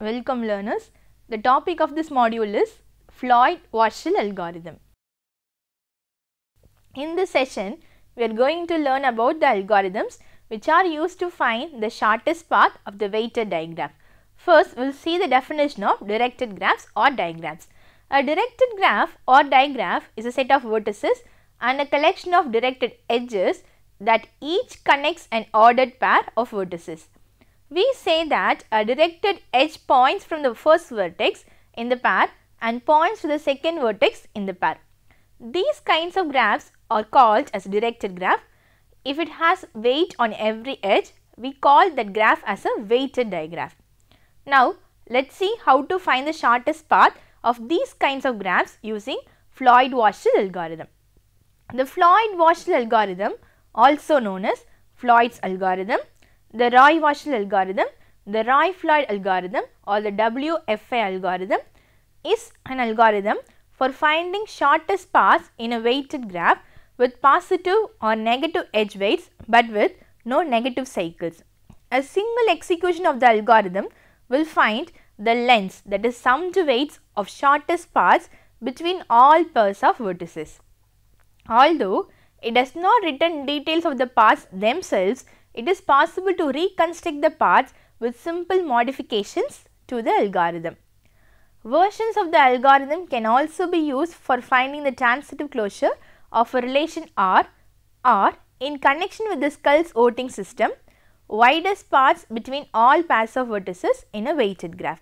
Welcome learners. The topic of this module is Floyd-Warshall algorithm. In this session, we are going to learn about the algorithms which are used to find the shortest path of the weighted diagram. First, we will see the definition of directed graphs or diagrams. A directed graph or digraph is a set of vertices and a collection of directed edges that each connects an ordered pair of vertices. We say that a directed edge points from the first vertex in the pair and points to the second vertex in the pair. These kinds of graphs or called as directed graph. If it has weight on every edge, we call that graph as a weighted digraph. Now, let us see how to find the shortest path of these kinds of graphs using Floyd-Washell algorithm. The Floyd-Washell algorithm also known as Floyd's algorithm, the Roy-Washell algorithm, the Roy-Floyd algorithm or the WFA algorithm is an algorithm for finding shortest paths in a weighted graph with positive or negative edge weights but with no negative cycles. A single execution of the algorithm will find the lengths that is summed weights of shortest paths between all pairs of vertices. Although it does not return details of the paths themselves, it is possible to reconstruct the paths with simple modifications to the algorithm. Versions of the algorithm can also be used for finding the transitive closure of a relation R are in connection with the skull's voting system widest paths between all pairs of vertices in a weighted graph.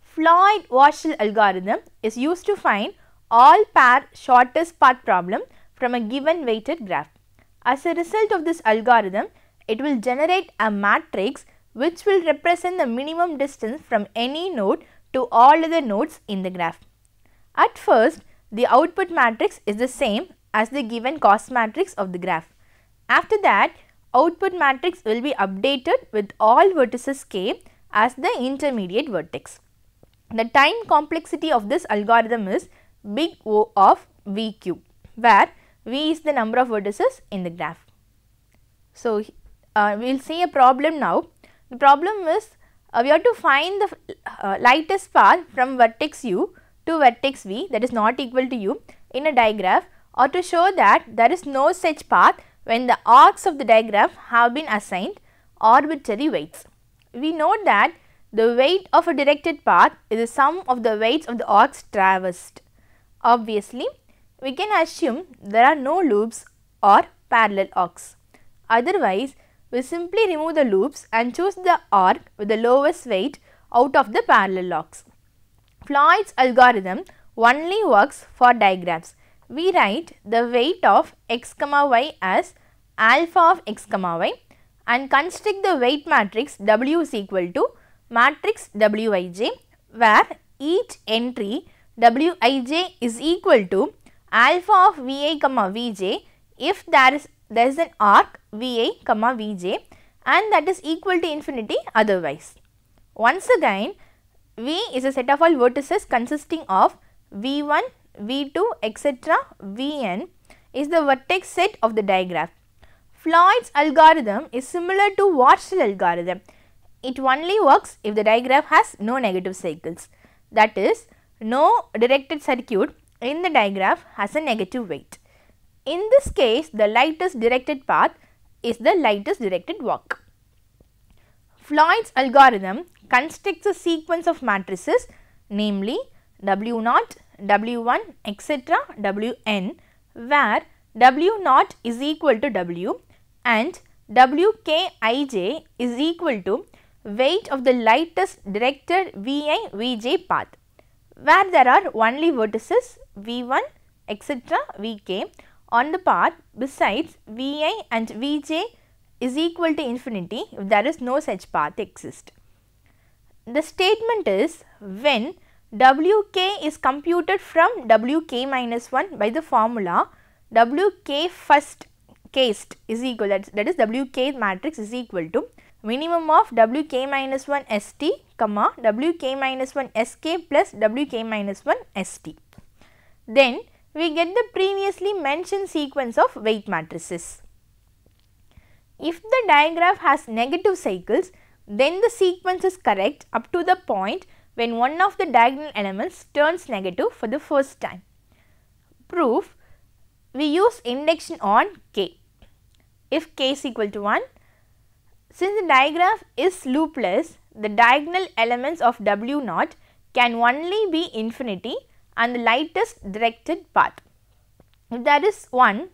Floyd-Warshall algorithm is used to find all pair shortest path problem from a given weighted graph. As a result of this algorithm, it will generate a matrix which will represent the minimum distance from any node to all other nodes in the graph. At first, the output matrix is the same as the given cost matrix of the graph. After that, output matrix will be updated with all vertices k as the intermediate vertex. The time complexity of this algorithm is big O of v cube, where V is the number of vertices in the graph. So, uh, we will see a problem now. The problem is uh, we have to find the uh, lightest path from vertex u to vertex v that is not equal to u in a digraph or to show that there is no such path when the arcs of the digraph have been assigned arbitrary weights. We note that the weight of a directed path is the sum of the weights of the arcs traversed. Obviously, we can assume there are no loops or parallel arcs. Otherwise, we simply remove the loops and choose the arc with the lowest weight out of the parallel arcs. Floyd's algorithm only works for digraphs. We write the weight of x comma y as alpha of x comma y and construct the weight matrix W is equal to matrix Wij where each entry Wij is equal to alpha of Vi comma Vj if there is there is an arc Vi comma Vj and that is equal to infinity otherwise. Once again V is a set of all vertices consisting of V1, V2, etc. Vn is the vertex set of the digraph. Floyd's algorithm is similar to Wartsch's algorithm. It only works if the digraph has no negative cycles. That is, no directed circuit in the digraph has a negative weight. In this case, the lightest directed path is the lightest directed walk. Floyd's algorithm constructs a sequence of matrices namely W 0 W1 etc. Wn where W 0 is equal to W and Wkij is equal to weight of the lightest directed Vi Vj path where there are only vertices V1 etc. Vk on the path besides Vi and Vj is equal to infinity if there is no such path exist. The statement is when Wk is computed from Wk minus 1 by the formula Wk first cased is equal that is, that is Wk matrix is equal to minimum of Wk minus 1 St comma Wk minus 1 Sk plus Wk minus 1 St. Then we get the previously mentioned sequence of weight matrices. If the digraph has negative cycles, then the sequence is correct up to the point when one of the diagonal elements turns negative for the first time. Proof, we use induction on k. If k is equal to 1, since the digraph is loopless, the diagonal elements of W naught can only be infinity and the lightest directed path. If there is 1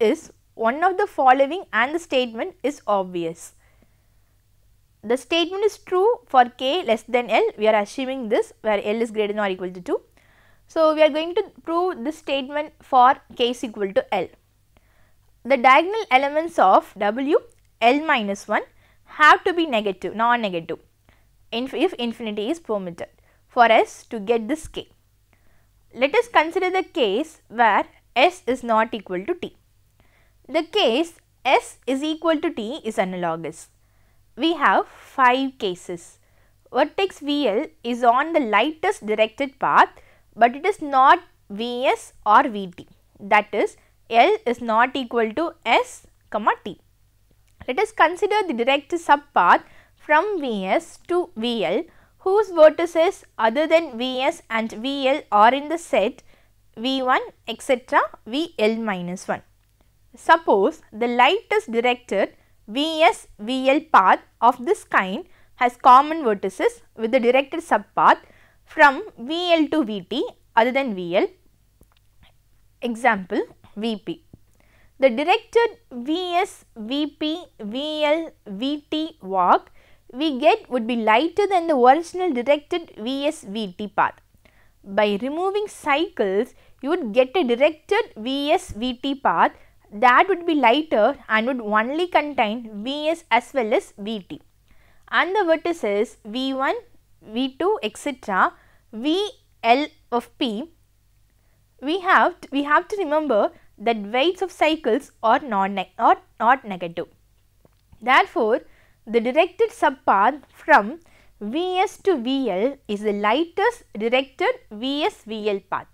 is one of the following and the statement is obvious. The statement is true for k less than l, we are assuming this where l is greater than or equal to 2. So, we are going to prove this statement for k is equal to l. The diagonal elements of w, l minus 1 have to be negative, non-negative if infinity is permitted for s to get this k. Let us consider the case where s is not equal to t. The case S is equal to T is analogous. We have 5 cases. Vertex VL is on the lightest directed path but it is not Vs or Vt that is L is not equal to S comma T. Let us consider the direct subpath from Vs to VL whose vertices other than Vs and VL are in the set V1 etc. VL minus 1. Suppose the light is directed VS VL path of this kind has common vertices with the directed subpath from VL to VT other than VL example VP. The directed VS VP VL VT walk we get would be lighter than the original directed VS VT path. By removing cycles you would get a directed VS VT path that would be lighter and would only contain Vs as well as Vt and the vertices V1, V2 etc. VL of P we have to, we have to remember that weights of cycles are not, are not negative. Therefore, the directed subpath from Vs to Vl is the lightest directed Vs Vl path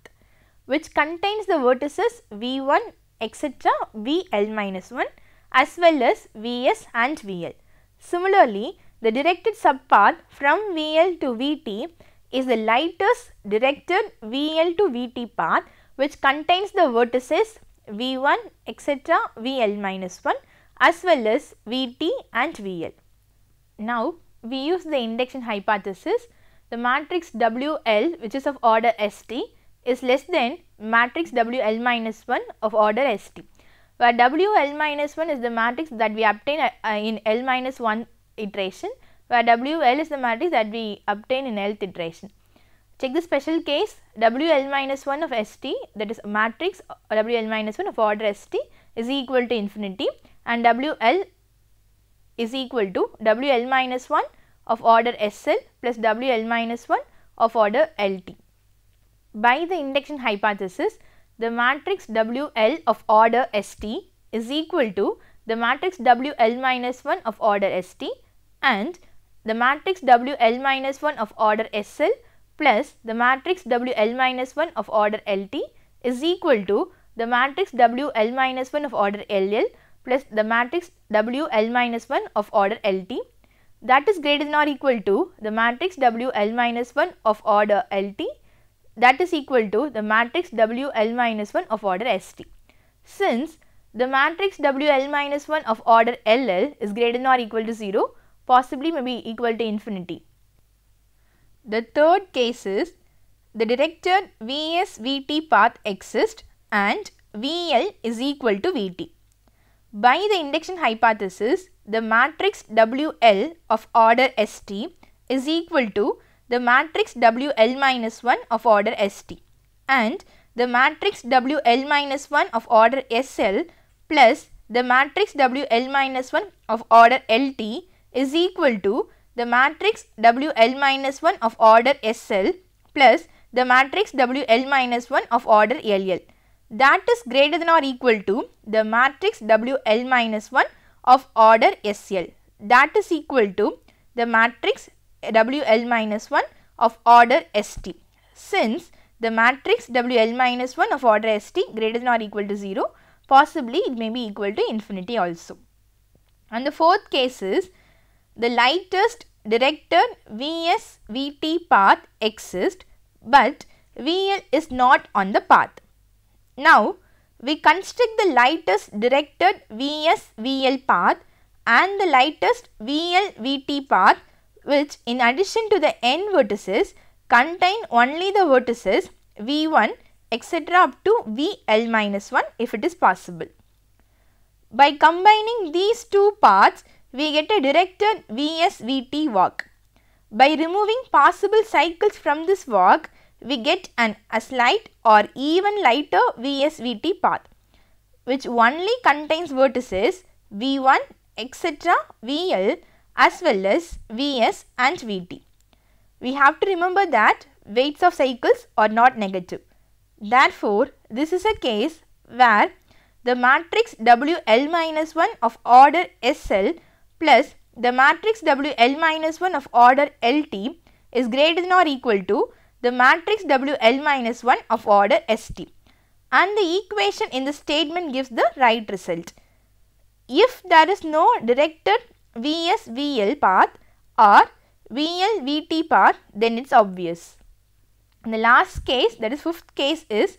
which contains the vertices V1, etc. VL minus 1 as well as Vs and VL. Similarly, the directed subpath from VL to VT is the lightest directed VL to VT path which contains the vertices V1 etc. VL minus 1 as well as VT and VL. Now, we use the induction hypothesis the matrix WL which is of order ST is less than matrix WL minus 1 of order ST where WL minus 1 is the matrix that we obtain uh, in L minus 1 iteration where WL is the matrix that we obtain in Lth iteration. Check the special case WL minus 1 of ST that is matrix uh, WL minus 1 of order ST is equal to infinity and WL is equal to WL minus 1 of order SL plus WL minus 1 of order LT by the induction hypothesis, the matrix WL of order ST is equal to the matrix WL minus 1 of order ST and the matrix WL minus 1 of order SL plus the matrix WL minus 1 of order LT is equal to the matrix WL minus 1 of order LL plus the matrix WL minus 1 of order LT that is greater than or equal to the matrix WL minus 1 of order LT that is equal to the matrix WL minus 1 of order ST. Since the matrix WL minus 1 of order LL is greater than or equal to 0, possibly may be equal to infinity. The third case is the directed VS VT path exists and VL is equal to VT. By the induction hypothesis, the matrix WL of order ST is equal to the matrix WL minus 1 of order ST and the matrix WL minus 1 of order SL plus the matrix WL minus 1 of order LT is equal to the matrix WL minus 1 of order SL plus the matrix WL minus 1 of order LL. That is greater than or equal to the matrix WL minus 1 of order SL. That is equal to the matrix WL minus 1 of order ST. Since the matrix WL minus 1 of order ST greater than or equal to 0, possibly it may be equal to infinity also. And the fourth case is the lightest directed VS VT path exists but VL is not on the path. Now, we construct the lightest directed VS VL path and the lightest VL VT path which in addition to the n vertices contain only the vertices v1 etc up to vl minus 1 if it is possible. By combining these two paths we get a directed vsvt walk. By removing possible cycles from this walk we get an a slight or even lighter vsvt path which only contains vertices v1 etc vl as well as Vs and Vt. We have to remember that weights of cycles are not negative. Therefore, this is a case where the matrix WL minus 1 of order SL plus the matrix WL minus 1 of order LT is greater than or equal to the matrix WL minus 1 of order ST. And the equation in the statement gives the right result. If there is no directed VS-VL path or VL-VT path then it is obvious. And the last case that is fifth case is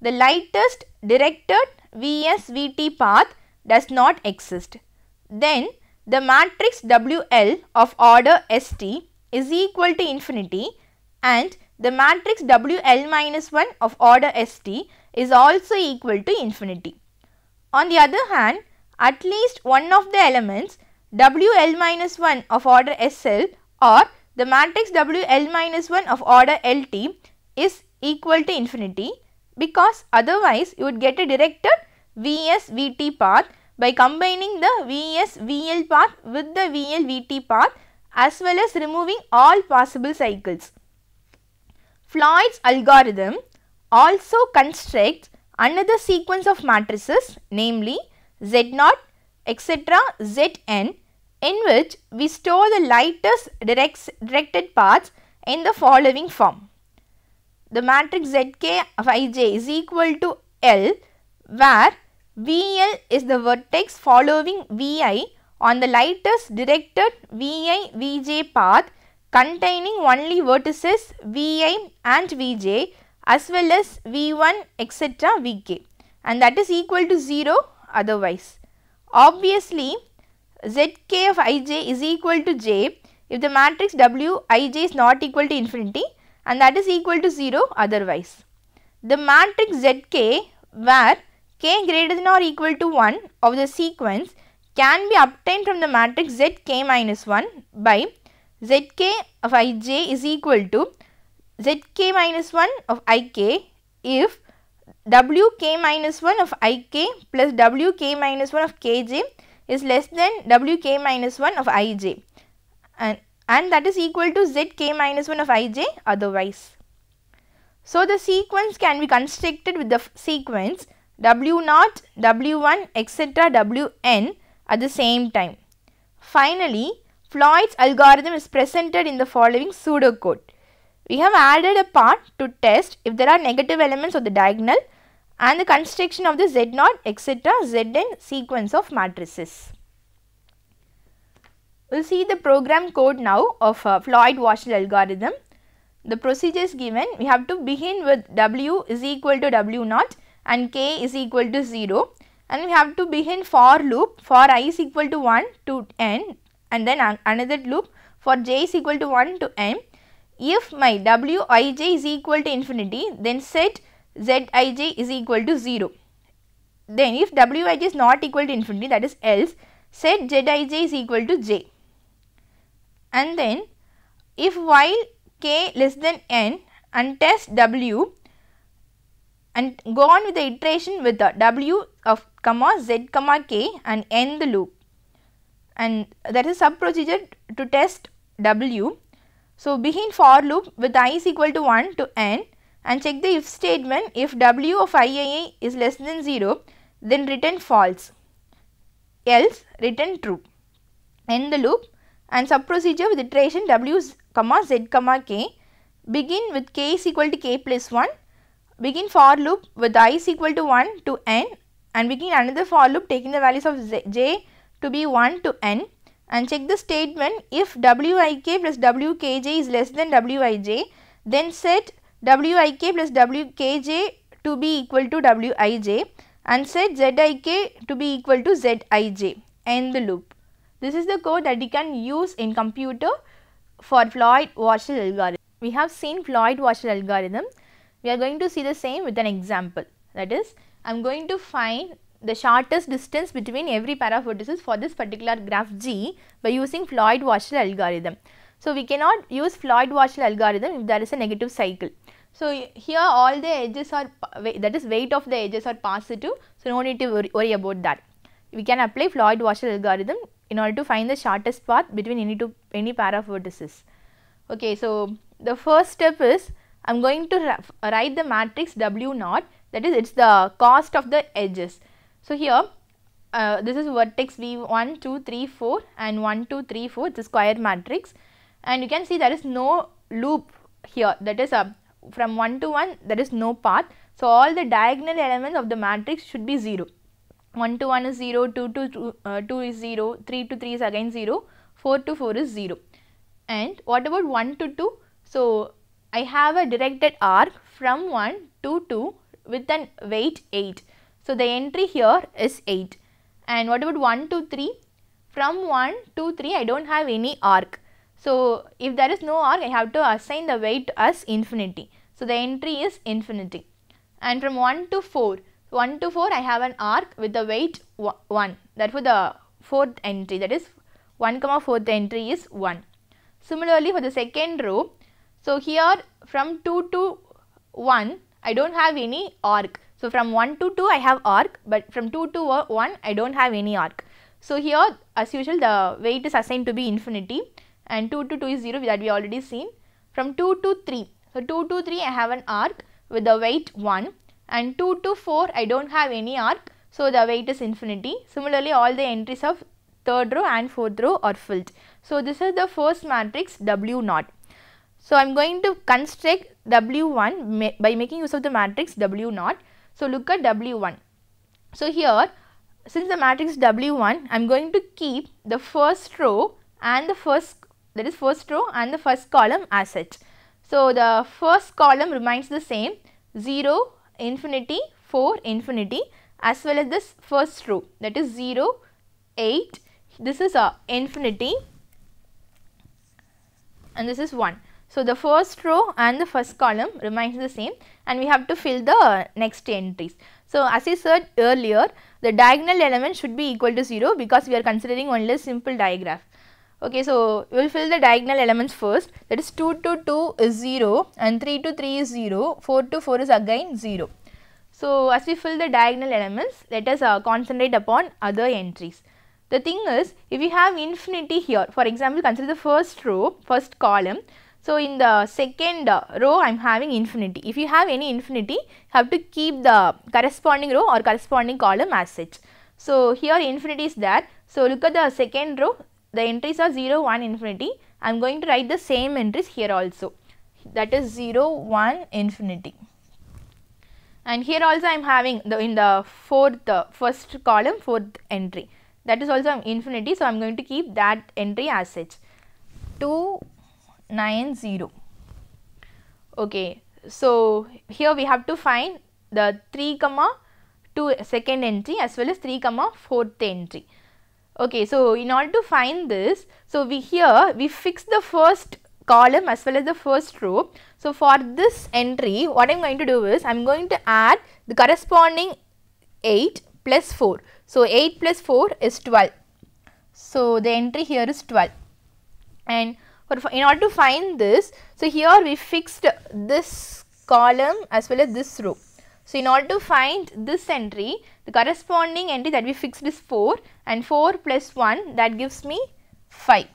the lightest directed VS-VT path does not exist. Then the matrix WL of order ST is equal to infinity and the matrix WL minus 1 of order ST is also equal to infinity. On the other hand, at least one of the elements WL minus 1 of order SL or the matrix WL minus 1 of order LT is equal to infinity because otherwise you would get a directed VS VT path by combining the VS VL path with the VL VT path as well as removing all possible cycles. Floyd's algorithm also constructs another sequence of matrices namely Z0 etc Zn in which we store the lightest directed path in the following form. The matrix Zk of ij is equal to L where VL is the vertex following Vi on the lightest directed Vi Vj path containing only vertices Vi and Vj as well as V1 etc Vk and that is equal to 0 otherwise. Obviously, Zk of ij is equal to j if the matrix Wij is not equal to infinity and that is equal to 0 otherwise. The matrix Zk where k greater than or equal to 1 of the sequence can be obtained from the matrix Zk minus 1 by Zk of ij is equal to Zk minus 1 of ik if Wk minus 1 of ik plus Wk minus 1 of kj is less than wk minus 1 of ij and, and that is equal to zk minus 1 of ij otherwise. So, the sequence can be constructed with the sequence w naught, w1 etc. wn at the same time. Finally, Floyd's algorithm is presented in the following pseudocode. We have added a part to test if there are negative elements of the diagonal and the construction of the Z naught etc. Zn sequence of matrices. We will see the program code now of uh, Floyd-Washel algorithm. The procedure is given. We have to begin with W is equal to W naught and K is equal to 0 and we have to begin for loop for i is equal to 1 to n and then another loop for j is equal to 1 to m. If my wij is equal to infinity then set Zij is equal to 0. Then if Wij is not equal to infinity that is else set Zij is equal to j. And then if while k less than n and test W and go on with the iteration with the W of comma z comma k and end the loop and that is sub procedure to test W. So, begin for loop with i is equal to 1 to n and check the if statement if W of Ii is less than 0 then return false else return true. End the loop and sub procedure with iteration W comma Z comma K begin with K is equal to K plus 1 begin for loop with I is equal to 1 to N and begin another for loop taking the values of j to be 1 to N and check the statement if Wik plus Wkj is less than Wij then set wik plus wkj to be equal to wij and set zik to be equal to zij end the loop. This is the code that we can use in computer for Floyd-Warshall algorithm. We have seen Floyd-Warshall algorithm. We are going to see the same with an example. That is, I am going to find the shortest distance between every pair of vertices for this particular graph G by using Floyd-Warshall algorithm. So, we cannot use Floyd-Warshall algorithm if there is a negative cycle. So, here all the edges are that is weight of the edges are positive. So, no need to worry about that. We can apply Floyd Washer algorithm in order to find the shortest path between any two any pair of vertices. Okay, so the first step is I am going to write the matrix W naught that is it is the cost of the edges. So, here uh, this is vertex V1, 2, 3, 4 and 1, 2, 3, 4 it is square matrix and you can see there is no loop here that is a uh, from 1 to 1 there is no path. So, all the diagonal elements of the matrix should be 0. 1 to 1 is 0, 2 to 2, uh, 2 is 0, 3 to 3 is again 0, 4 to 4 is 0. And what about 1 to 2? So, I have a directed arc from 1 to 2 with an weight 8. So, the entry here is 8. And what about 1 to 3? From 1 to 3 I do not have any arc. So, if there is no arc I have to assign the weight as infinity. So, the entry is infinity and from 1 to 4, 1 to 4 I have an arc with the weight 1 therefore, the fourth entry that is 1 comma fourth entry is 1. Similarly, for the second row, so here from 2 to 1 I do not have any arc. So, from 1 to 2 I have arc but from 2 to 1 I do not have any arc. So, here as usual the weight is assigned to be infinity and 2 to 2 is 0 that we already seen. From 2 to 3, so 2 to 3 I have an arc with the weight 1 and 2 to 4 I do not have any arc. So, the weight is infinity. Similarly, all the entries of third row and fourth row are filled. So, this is the first matrix W 0 So, I am going to construct W1 by making use of the matrix W 0 So, look at W1. So, here since the matrix W1, I am going to keep the first row and the first that is first row and the first column as such. So, the first column remains the same 0, infinity, 4, infinity as well as this first row that is 0, 8, this is a infinity and this is 1. So, the first row and the first column remains the same and we have to fill the next entries. So, as I said earlier the diagonal element should be equal to 0 because we are considering only a simple digraph. Okay, so we will fill the diagonal elements first that is 2 to 2 is 0 and 3 to 3 is 0, 4 to 4 is again 0. So, as we fill the diagonal elements, let us uh, concentrate upon other entries. The thing is, if you have infinity here, for example, consider the first row, first column. So, in the second uh, row, I am having infinity. If you have any infinity, have to keep the corresponding row or corresponding column as such. So, here infinity is there. So, look at the second row, the entries are 0, 1, infinity. I am going to write the same entries here also that is 0, 1, infinity. And here also I am having the in the fourth uh, first column fourth entry that is also infinity. So, I am going to keep that entry as such 2, 9, 0. Okay. So, here we have to find the 3 comma 2 second entry as well as 3 comma fourth entry. Okay, so in order to find this, so we here we fix the first column as well as the first row. So for this entry, what I am going to do is I am going to add the corresponding 8 plus 4. So 8 plus 4 is 12. So the entry here is 12. And for, in order to find this, so here we fixed this column as well as this row. So, in order to find this entry, the corresponding entry that we fixed is 4 and 4 plus 1 that gives me 5.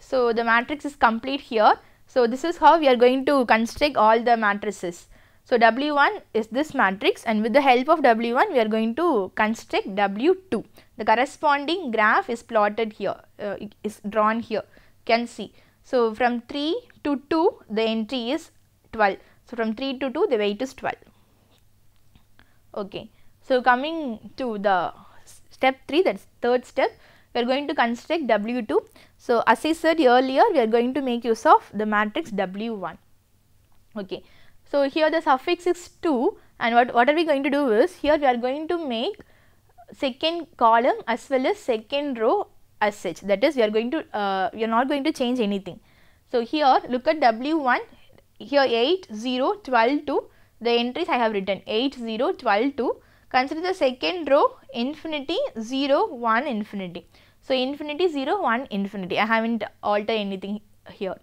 So, the matrix is complete here. So, this is how we are going to construct all the matrices. So, W1 is this matrix and with the help of W1 we are going to construct W2. The corresponding graph is plotted here, uh, is drawn here, can see. So, from 3 to 2 the entry is 12. So, from 3 to 2 the weight is 12. Okay. So, coming to the step 3 that is third step we are going to construct W2. So, as I said earlier we are going to make use of the matrix W1. Okay. So, here the suffix is 2 and what, what are we going to do is here we are going to make second column as well as second row as such that is we are going to uh, we are not going to change anything. So, here look at W1 here 8, 0, 12, 2 the entries I have written 8, 0, 12, 2. Consider the second row infinity, 0, 1, infinity. So, infinity, 0, 1, infinity. I have not altered anything here.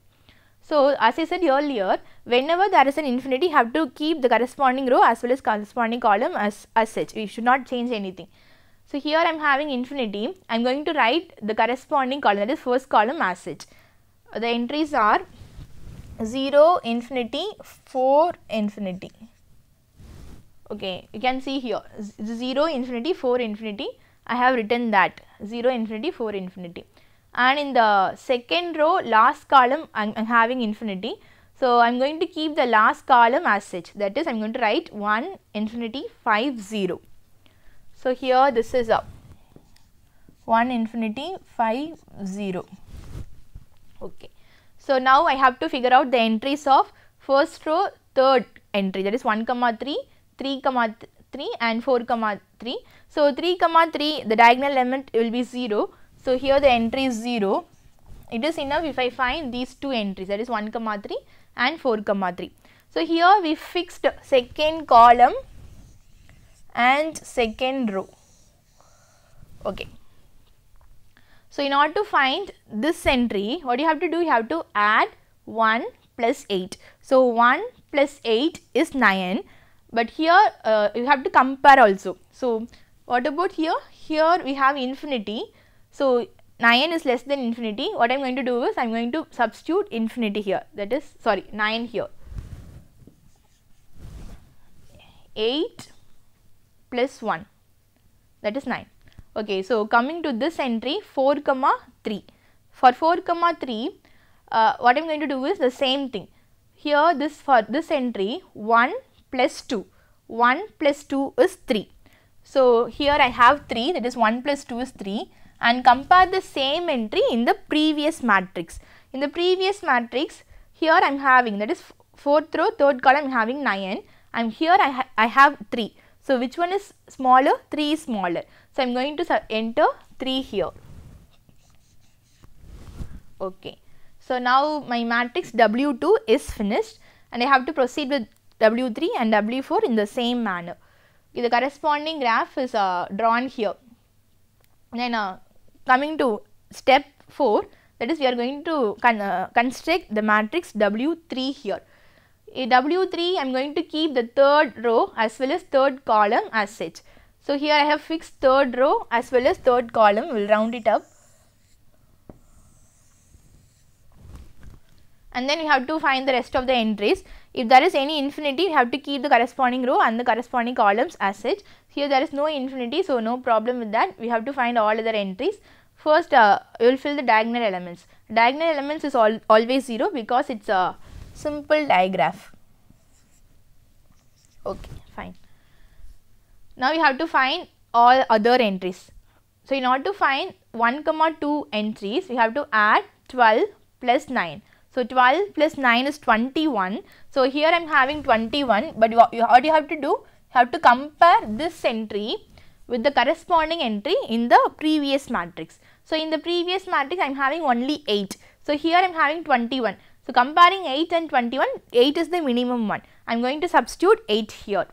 So, as I said earlier, whenever there is an infinity, have to keep the corresponding row as well as corresponding column as, as such. We should not change anything. So, here I am having infinity. I am going to write the corresponding column that is first column as such. The entries are 0 infinity 4 infinity okay you can see here 0 infinity 4 infinity I have written that 0 infinity 4 infinity and in the second row last column I am having infinity. So, I am going to keep the last column as such that is I am going to write 1 infinity 5 0. So, here this is up 1 infinity 5 0 okay. So, now I have to figure out the entries of first row third entry that is 1 comma 3, 3 comma 3 and 4 comma 3. So, 3 comma 3 the diagonal element will be 0. So, here the entry is 0. It is enough if I find these two entries that is 1 comma 3 and 4 comma 3. So, here we fixed second column and second row. Okay. So, in order to find this entry, what you have to do? You have to add 1 plus 8. So, 1 plus 8 is 9 but here uh, you have to compare also. So, what about here? Here we have infinity. So, 9 is less than infinity. What I am going to do is I am going to substitute infinity here that is sorry 9 here. 8 plus 1 that is 9. Okay, so coming to this entry 4 comma 3. For 4 comma 3, uh, what I am going to do is the same thing. Here this for this entry 1 plus 2, 1 plus 2 is 3. So here I have 3 that is 1 plus 2 is 3 and compare the same entry in the previous matrix. In the previous matrix here I am having that is 4th row 3rd column I am having 9 and here I, ha I have 3. So which one is smaller? 3 is smaller. So, I am going to enter 3 here. Okay. So, now my matrix W2 is finished and I have to proceed with W3 and W4 in the same manner. the corresponding graph is uh, drawn here. Then uh, coming to step 4 that is we are going to con uh, construct the matrix W3 here. A W3 I am going to keep the third row as well as third column as such. So here I have fixed third row as well as third column, we will round it up. And then you have to find the rest of the entries. If there is any infinity, you have to keep the corresponding row and the corresponding columns as such. Here there is no infinity, so no problem with that. We have to find all other entries. First, uh, you will fill the diagonal elements. Diagonal elements is al always 0 because it is a simple digraph. Okay. Now you have to find all other entries. So in order to find 1 comma 2 entries, we have to add 12 plus 9. So 12 plus 9 is 21. So here I am having 21, but you, what you have to do, you have to compare this entry with the corresponding entry in the previous matrix. So in the previous matrix, I am having only 8. So here I am having 21. So comparing 8 and 21, 8 is the minimum one. I am going to substitute 8 here.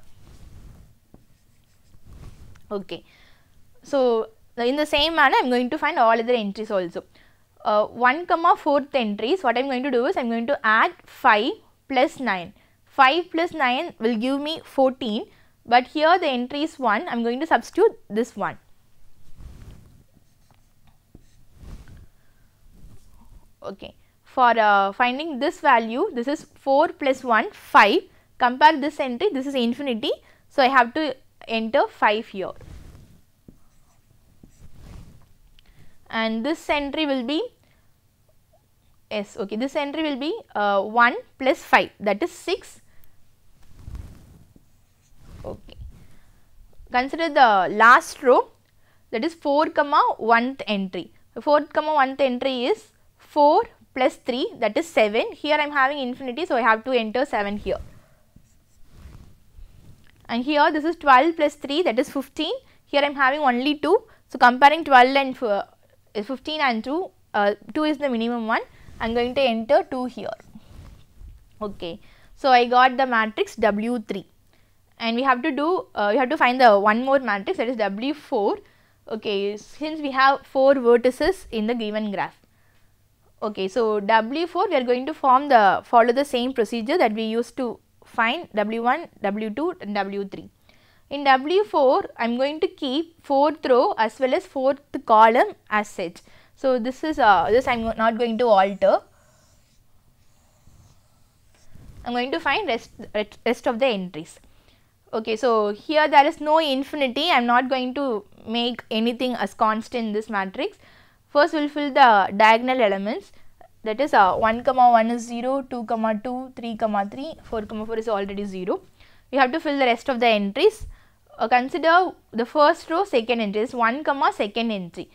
Okay. So, in the same manner I am going to find all other entries also. Uh, 1 comma 4th entries what I am going to do is I am going to add 5 plus 9. 5 plus 9 will give me 14 but here the entry is 1 I am going to substitute this 1. Okay. For uh, finding this value this is 4 plus 1 5 compare this entry this is infinity. So, I have to enter 5 here and this entry will be yes okay this entry will be uh, 1 plus 5 that is 6 okay consider the last row that is 4 comma 1th entry four comma 1th entry is 4 plus 3 that is 7 here I am having infinity so I have to enter 7 here and here this is 12 plus 3 that is 15 here I am having only 2. So, comparing 12 and uh, 15 and 2, uh, 2 is the minimum one I am going to enter 2 here. Okay. So, I got the matrix W3 and we have to do uh, we have to find the one more matrix that is W4 okay since we have 4 vertices in the given graph. Okay, so W4 we are going to form the follow the same procedure that we used to find W1, W2 and W3. In W4, I am going to keep 4th row as well as 4th column as such. So, this is uh, this I am not going to alter. I am going to find rest, rest of the entries. Okay, so here there is no infinity. I am not going to make anything as constant in this matrix. First, we will fill the diagonal elements that is uh, 1 comma 1 is 0 2 comma 2 3 comma 3 4 comma 4 is already 0 we have to fill the rest of the entries uh, consider the first row second entry is 1 comma second entry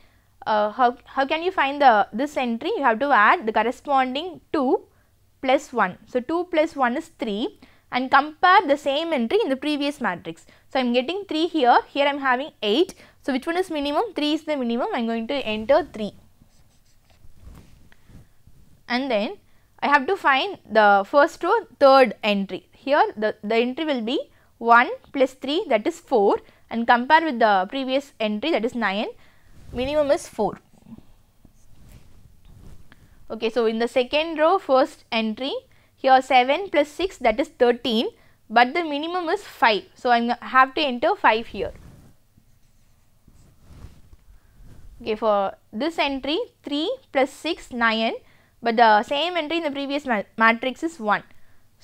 uh, how, how can you find the this entry you have to add the corresponding 2 plus 1 so 2 plus 1 is 3 and compare the same entry in the previous matrix. So, I am getting 3 here, here I am having 8. So, which one is minimum? 3 is the minimum, I am going to enter 3 and then I have to find the first row third entry. Here the, the entry will be 1 plus 3 that is 4 and compare with the previous entry that is 9 minimum is 4. Okay, so in the second row first entry here 7 plus 6 that is 13 but the minimum is 5. So, I have to enter 5 here. Okay, for this entry 3 plus 6 9 but the same entry in the previous ma matrix is 1.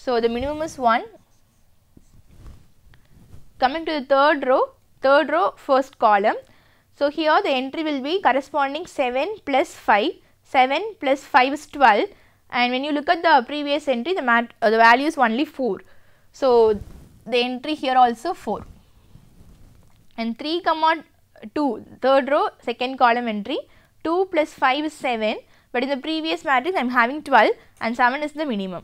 So, the minimum is 1. Coming to the third row, third row first column. So, here the entry will be corresponding 7 plus 5, 7 plus 5 is 12 and when you look at the previous entry the, mat uh, the value is only 4. So, the entry here also 4 and 3 comma 2 third row second column entry 2 plus 5 is 7 but in the previous matrix I am having 12 and 7 is the minimum.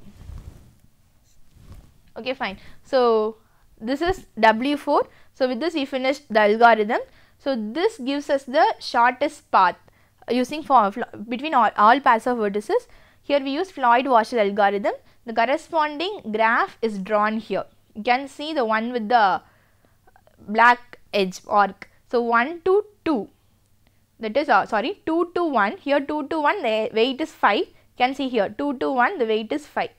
Okay, fine. So, this is W4. So, with this we finished the algorithm. So, this gives us the shortest path uh, using for, between all, all pairs of vertices. Here we use Floyd-Warshall algorithm. The corresponding graph is drawn here. You can see the one with the black edge arc. So, 1 to 2 that is uh, sorry 2 to 1 here 2 to 1 the weight is 5 You can see here 2 to 1 the weight is 5.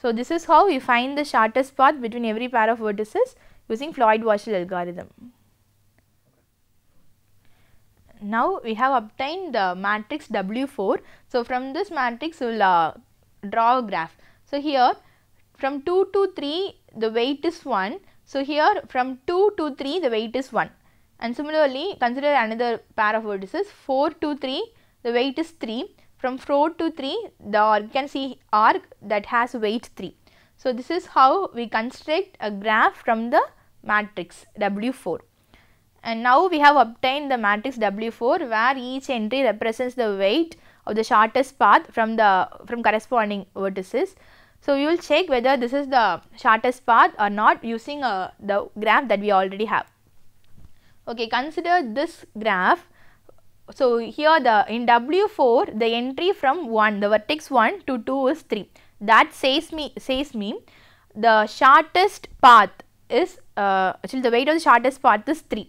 So, this is how we find the shortest path between every pair of vertices using Floyd-Warshall algorithm. Now, we have obtained the matrix W4. So, from this matrix we will uh, draw a graph. So, here from 2 to 3 the weight is 1. So, here from 2 to 3 the weight is 1. And similarly, consider another pair of vertices 4 to 3, the weight is 3. From 4 to 3, the arc you can see arc that has weight 3. So, this is how we construct a graph from the matrix W4. And now we have obtained the matrix W4 where each entry represents the weight of the shortest path from the from corresponding vertices. So, we will check whether this is the shortest path or not using uh, the graph that we already have. Okay, consider this graph. So, here the in W4 the entry from 1 the vertex 1 to 2 is 3 that says me says me the shortest path is uh, actually the weight of the shortest path is 3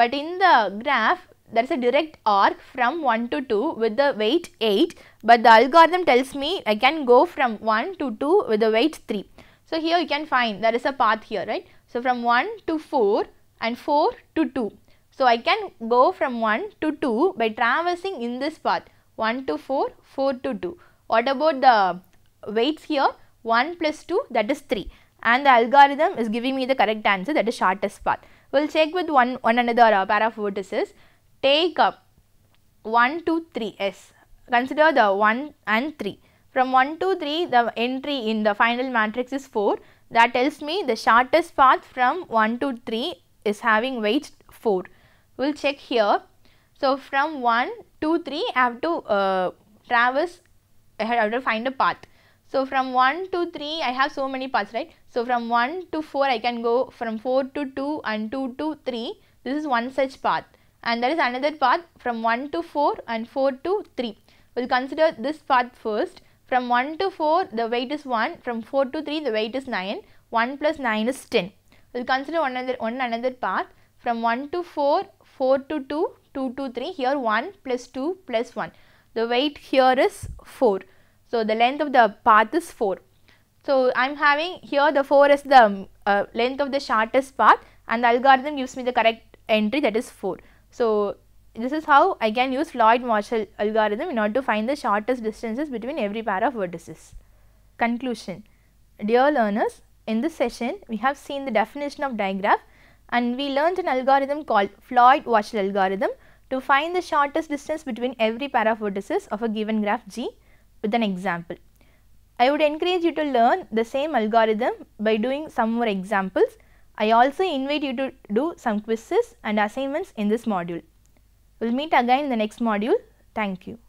but in the graph there is a direct arc from 1 to 2 with the weight 8 but the algorithm tells me I can go from 1 to 2 with the weight 3. So, here you can find there is a path here right. So, from 1 to 4 and 4 to 2. So, I can go from 1 to 2 by traversing in this path 1 to 4, 4 to 2. What about the weights here? 1 plus 2 that is 3 and the algorithm is giving me the correct answer that is shortest path. We will check with one, one another uh, pair of vertices. Take up 1, 2, 3, yes. Consider the 1 and 3. From 1 to 3 the entry in the final matrix is 4 that tells me the shortest path from 1 to 3 is having weight 4. We will check here. So, from 1 2, 3 I have to uh, traverse, I have to find a path. So, from 1 to 3 I have so many paths right. So, from 1 to 4 I can go from 4 to 2 and 2 to 3. This is one such path and there is another path from 1 to 4 and 4 to 3. We will consider this path first. From 1 to 4 the weight is 1, from 4 to 3 the weight is 9, 1 plus 9 is 10 we will consider one another, one another path from 1 to 4, 4 to 2, 2 to 3, here 1 plus 2 plus 1. The weight here is 4. So, the length of the path is 4. So, I am having here the 4 is the uh, length of the shortest path and the algorithm gives me the correct entry that is 4. So, this is how I can use Floyd-Marshall algorithm in order to find the shortest distances between every pair of vertices. Conclusion. Dear learners, in this session, we have seen the definition of digraph and we learned an algorithm called Floyd-Watchell algorithm to find the shortest distance between every pair of vertices of a given graph G with an example. I would encourage you to learn the same algorithm by doing some more examples. I also invite you to do some quizzes and assignments in this module. We will meet again in the next module. Thank you.